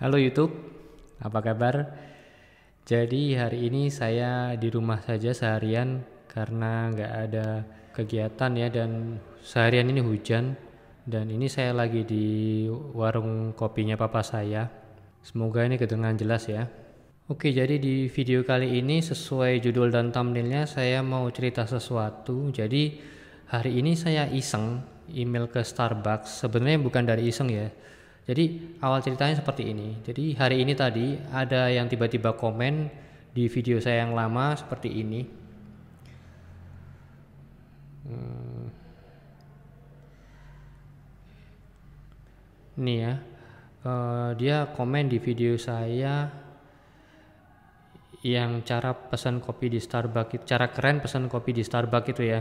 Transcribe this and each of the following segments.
Halo YouTube, apa kabar? Jadi hari ini saya di rumah saja seharian karena nggak ada kegiatan ya dan seharian ini hujan dan ini saya lagi di warung kopinya papa saya. Semoga ini kedengaran jelas ya. Oke, jadi di video kali ini sesuai judul dan thumbnailnya saya mau cerita sesuatu. Jadi hari ini saya iseng email ke Starbucks. Sebenarnya bukan dari iseng ya jadi awal ceritanya seperti ini. Jadi hari ini tadi ada yang tiba-tiba komen di video saya yang lama seperti ini. Hmm. Ini ya, eh, dia komen di video saya yang cara pesan kopi di Starbucks, cara keren pesan kopi di Starbucks itu ya.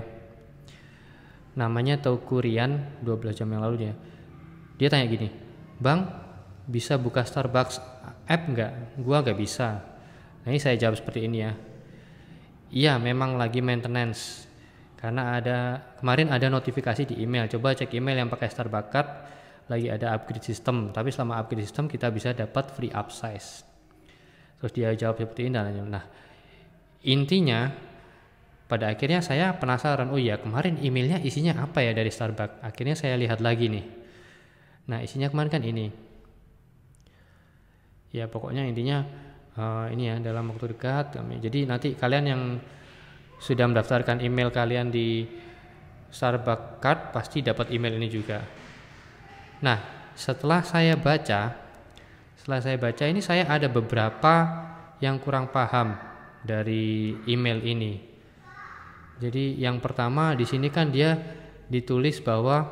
Namanya Kurian 12 jam yang lalu dia. Dia tanya gini, Bang, bisa buka Starbucks app nggak? Gua nggak bisa. Nah ini saya jawab seperti ini ya. Iya, memang lagi maintenance. Karena ada kemarin ada notifikasi di email. Coba cek email yang pakai Starbucks card lagi ada upgrade system. Tapi selama upgrade system kita bisa dapat free upsize. Terus dia jawab seperti ini dan nah intinya pada akhirnya saya penasaran oh iya kemarin emailnya isinya apa ya dari Starbucks akhirnya saya lihat lagi nih Nah isinya kemarin kan ini. Ya pokoknya intinya uh, ini ya dalam waktu dekat. jadi nanti kalian yang sudah mendaftarkan email kalian di Starbucks Card pasti dapat email ini juga. Nah setelah saya baca, setelah saya baca ini saya ada beberapa yang kurang paham dari email ini. Jadi yang pertama di sini kan dia ditulis bahwa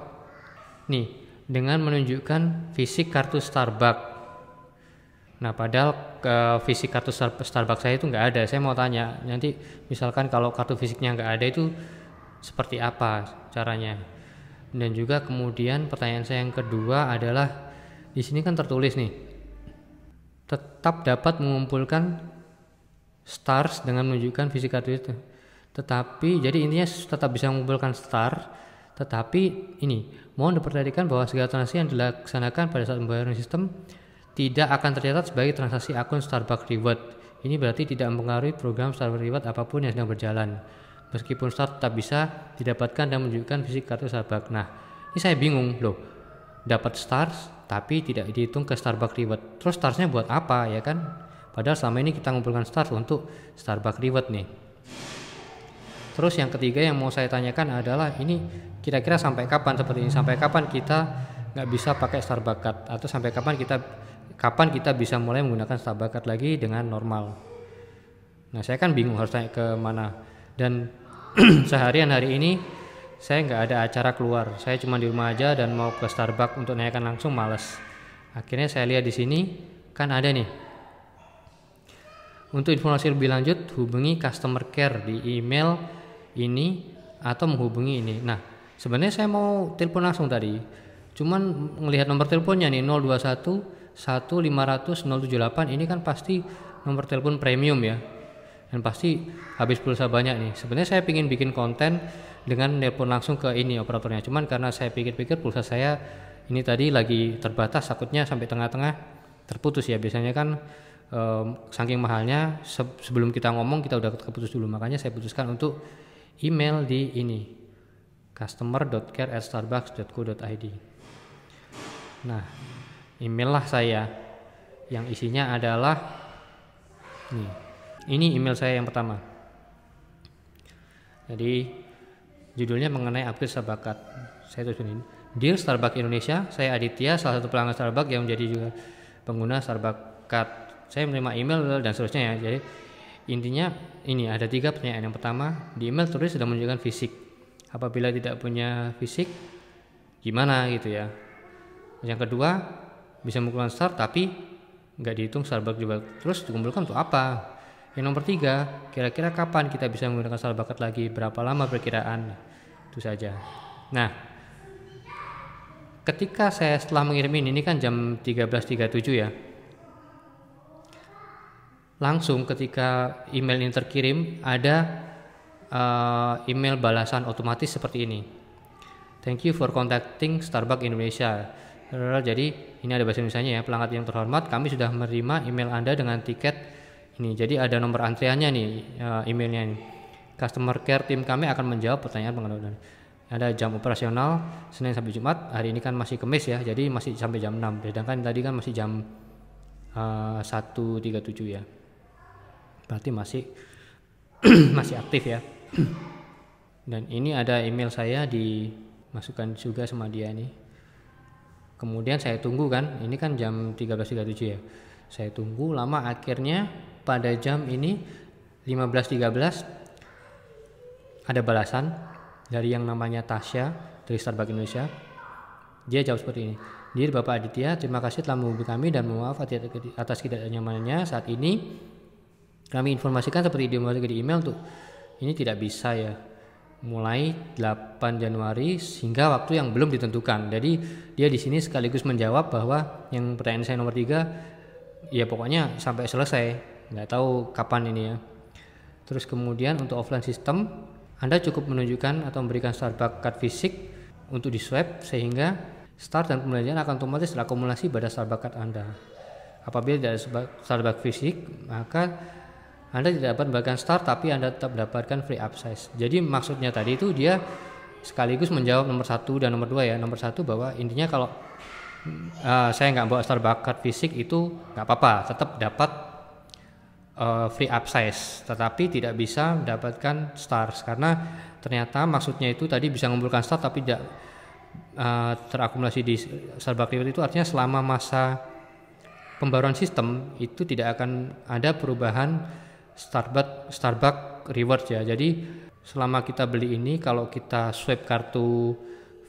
nih dengan menunjukkan fisik kartu Starbucks. Nah, padahal ke fisik kartu Starbucks saya itu nggak ada. Saya mau tanya, nanti misalkan kalau kartu fisiknya nggak ada itu seperti apa caranya? Dan juga kemudian pertanyaan saya yang kedua adalah di sini kan tertulis nih, tetap dapat mengumpulkan stars dengan menunjukkan fisik kartu itu. Tetapi jadi intinya tetap bisa mengumpulkan star tetapi ini, mohon diperhatikan bahwa segala transaksi yang dilaksanakan pada saat pembayaran sistem tidak akan tercatat sebagai transaksi akun Starbucks Reward. Ini berarti tidak mempengaruhi program Starbucks Reward apapun yang sedang berjalan. Meskipun Star tetap bisa didapatkan dan menunjukkan fisik kartu Starbucks. Nah, ini saya bingung loh. Dapat stars tapi tidak dihitung ke Starbucks Reward. Terus starsnya buat apa ya kan? Padahal selama ini kita mengumpulkan stars untuk Starbucks Reward nih. Terus yang ketiga yang mau saya tanyakan adalah ini kira-kira sampai kapan seperti ini? Sampai kapan kita nggak bisa pakai Starbucks card? atau sampai kapan kita kapan kita bisa mulai menggunakan Starbucks card lagi dengan normal? Nah saya kan bingung harus tanya ke mana dan seharian hari ini saya nggak ada acara keluar. Saya cuma di rumah aja dan mau ke Starbucks untuk naikkan langsung males. Akhirnya saya lihat di sini kan ada nih untuk informasi lebih lanjut, hubungi customer care di email ini atau menghubungi ini. Nah, sebenarnya saya mau telepon langsung tadi. Cuman melihat nomor teleponnya nih 021 1500 078 ini kan pasti nomor telepon premium ya. Dan pasti habis pulsa banyak nih. Sebenarnya saya ingin bikin konten dengan telepon langsung ke ini operatornya. Cuman karena saya pikir-pikir pulsa saya ini tadi lagi terbatas takutnya sampai tengah-tengah terputus ya. Biasanya kan um, saking mahalnya sebelum kita ngomong kita udah keputus dulu. Makanya saya putuskan untuk email di ini customer.care@starbucks.co.id. Nah, email lah saya yang isinya adalah nih. Ini email saya yang pertama. Jadi judulnya mengenai upgrade sabakat. Saya tulis ini. Dear Starbucks Indonesia, saya Aditya, salah satu pelanggan Starbucks yang menjadi juga pengguna Starbucks Card. Saya menerima email dan seterusnya ya. Jadi Intinya ini ada tiga pertanyaan. Yang pertama, di email tulis sudah menunjukkan fisik. Apabila tidak punya fisik, gimana gitu ya. Yang kedua, bisa mengumpulkan start tapi nggak dihitung starbuck juga. Terus dikumpulkan untuk apa? Yang nomor tiga, kira-kira kapan kita bisa menggunakan starbucket lagi? Berapa lama perkiraan? Itu saja. Nah, ketika saya setelah mengirim ini, ini kan jam 13.37 ya langsung ketika email ini terkirim ada uh, email balasan otomatis seperti ini. Thank you for contacting Starbucks Indonesia. Jadi ini ada bahasa Indonesia ya. Pelanggan yang terhormat, kami sudah menerima email Anda dengan tiket ini. Jadi ada nomor antriannya nih uh, emailnya ini. Customer care tim kami akan menjawab pertanyaan pengaduan. Ada jam operasional Senin sampai Jumat. Hari ini kan masih kemis ya. Jadi masih sampai jam 6. Sedangkan tadi kan masih jam eh, uh, 1.37 ya berarti masih masih aktif ya dan ini ada email saya dimasukkan juga sama dia nih kemudian saya tunggu kan ini kan jam 13.37 ya saya tunggu lama akhirnya pada jam ini 15.13 ada balasan dari yang namanya Tasya dari Starbucks Indonesia dia jawab seperti ini Dear Bapak Aditya, terima kasih telah menghubungi kami dan mohon maaf atas ketidaknyamanannya saat ini kami informasikan seperti di email tuh. Ini tidak bisa ya. Mulai 8 Januari sehingga waktu yang belum ditentukan. Jadi dia di sini sekaligus menjawab bahwa yang pertanyaan saya nomor 3 ya pokoknya sampai selesai. Nggak tahu kapan ini ya. Terus kemudian untuk offline system Anda cukup menunjukkan atau memberikan Starbucks card fisik untuk di swipe sehingga start dan pembelajaran akan otomatis terakumulasi pada Starbucks card Anda. Apabila tidak ada Starbucks fisik, maka anda tidak dapat mendapatkan start tapi Anda tetap mendapatkan free upsize. Jadi maksudnya tadi itu dia sekaligus menjawab nomor satu dan nomor dua ya. Nomor satu bahwa intinya kalau uh, saya nggak bawa start bakat fisik itu nggak apa-apa, tetap dapat uh, free upsize, tetapi tidak bisa mendapatkan stars karena ternyata maksudnya itu tadi bisa mengumpulkan start tapi tidak uh, terakumulasi di start bakat itu artinya selama masa pembaruan sistem itu tidak akan ada perubahan Starbucks Starbucks Rewards ya. Jadi selama kita beli ini kalau kita swipe kartu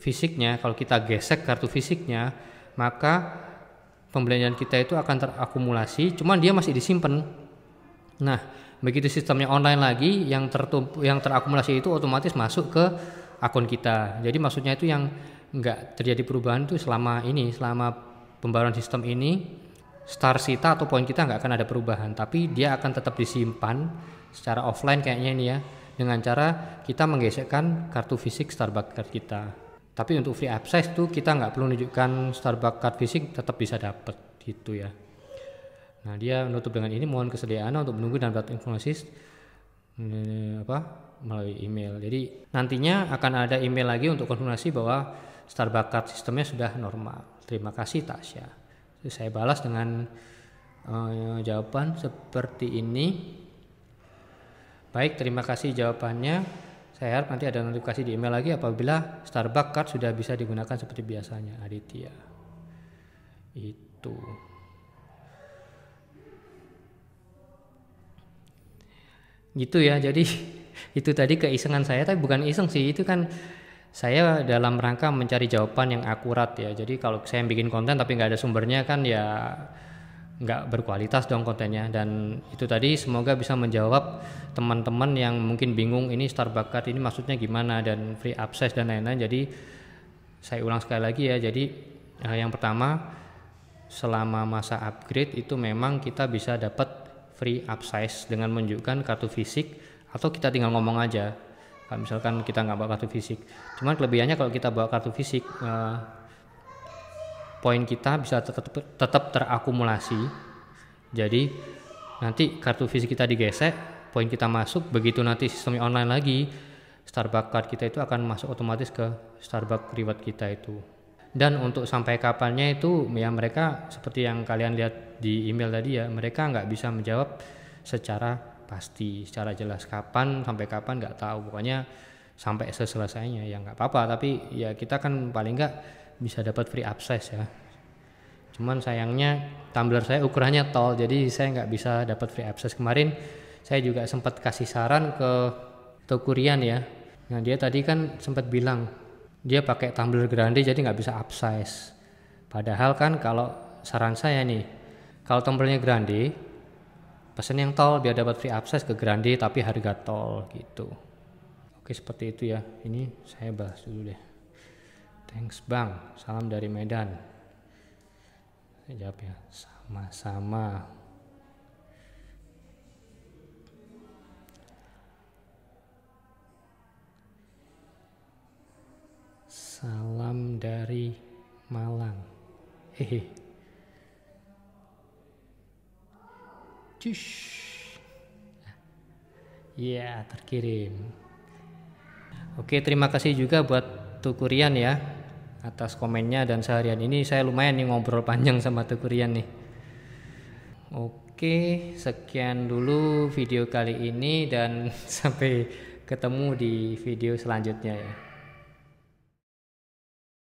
fisiknya, kalau kita gesek kartu fisiknya, maka pembelian kita itu akan terakumulasi, cuman dia masih disimpan. Nah, begitu sistemnya online lagi yang tertumpu yang terakumulasi itu otomatis masuk ke akun kita. Jadi maksudnya itu yang nggak terjadi perubahan itu selama ini, selama pembaruan sistem ini star sita atau poin kita nggak akan ada perubahan tapi dia akan tetap disimpan secara offline kayaknya ini ya dengan cara kita menggesekkan kartu fisik Starbucks card kita tapi untuk free access tuh kita nggak perlu menunjukkan Starbucks card fisik tetap bisa dapet gitu ya nah dia menutup dengan ini mohon kesediaan untuk menunggu dan dapat informasi hmm, apa melalui email jadi nantinya akan ada email lagi untuk konfirmasi bahwa Starbucks card sistemnya sudah normal terima kasih Tasya Terus saya balas dengan uh, jawaban seperti ini. Baik, terima kasih jawabannya. Saya harap nanti ada notifikasi di email lagi apabila Starbucks Card sudah bisa digunakan seperti biasanya, Aditya. Itu. Gitu ya, jadi itu tadi keisengan saya tapi bukan iseng sih, itu kan saya dalam rangka mencari jawaban yang akurat ya. Jadi kalau saya bikin konten tapi nggak ada sumbernya kan ya nggak berkualitas dong kontennya dan itu tadi semoga bisa menjawab teman-teman yang mungkin bingung ini Starbucks ini maksudnya gimana dan free access dan lain-lain jadi saya ulang sekali lagi ya jadi eh, yang pertama selama masa upgrade itu memang kita bisa dapat free upsize dengan menunjukkan kartu fisik atau kita tinggal ngomong aja kalau misalkan kita nggak bawa kartu fisik cuman kelebihannya kalau kita bawa kartu fisik uh, poin kita bisa tetap tetap terakumulasi jadi nanti kartu fisik kita digesek poin kita masuk begitu nanti sistem online lagi Starbucks card kita itu akan masuk otomatis ke Starbucks reward kita itu dan untuk sampai kapannya itu ya mereka seperti yang kalian lihat di email tadi ya mereka nggak bisa menjawab secara pasti secara jelas kapan sampai kapan nggak tahu pokoknya sampai seselesainya ya nggak apa-apa tapi ya kita kan paling nggak bisa dapat free access ya cuman sayangnya tumbler saya ukurannya tol jadi saya nggak bisa dapat free access kemarin saya juga sempat kasih saran ke Tokurian ya nah dia tadi kan sempat bilang dia pakai tumbler grande jadi nggak bisa upsize padahal kan kalau saran saya nih kalau tumblernya grande Pesan yang tol biar dapat free akses ke Grande tapi harga tol gitu. Oke seperti itu ya. Ini saya bahas dulu deh. Thanks bang. Salam dari Medan. Saya jawab ya. Sama-sama. Salam dari Malang. Hehe. Cush. Ya, terkirim. Oke, terima kasih juga buat Tukurian ya atas komennya dan seharian ini saya lumayan nih ngobrol panjang sama Tukurian nih. Oke, sekian dulu video kali ini dan sampai ketemu di video selanjutnya ya.